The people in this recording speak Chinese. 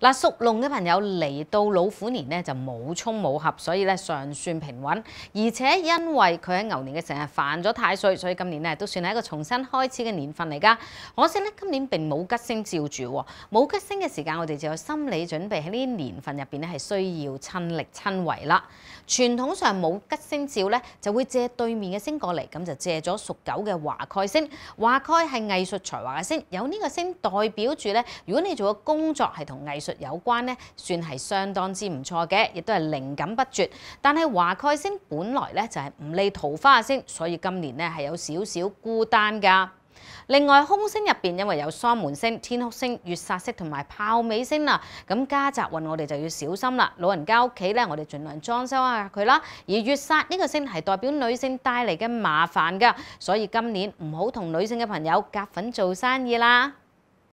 嗱，屬龍嘅朋友嚟到老虎年咧就冇衝冇合，所以咧尚算平穩。而且因為佢喺牛年嘅成日犯咗太歲，所以今年咧都算係一個重新開始嘅年份嚟噶。可惜咧今年並冇吉星照住，冇吉星嘅時間，我哋就有心理準備喺呢年份入邊咧係需要親力親為啦。傳統上冇吉星照咧，就會借對面嘅星過嚟，咁就借咗屬狗嘅華蓋星。華蓋係藝術才華嘅星，有呢個星代表住咧，如果你做嘅工作係同藝術。有关咧，算系相当之唔错嘅，亦都系灵感不绝。但系华盖星本来咧就系唔利桃花星，所以今年咧系有少少孤单噶。另外空星入边因为有双门星、天哭星、月煞星同埋炮尾星啦，咁家宅运我哋就要小心啦。老人家屋企咧，我哋尽量装修下佢啦。而月煞呢个星系代表女性带嚟嘅麻烦噶，所以今年唔好同女性嘅朋友夹粉做生意啦。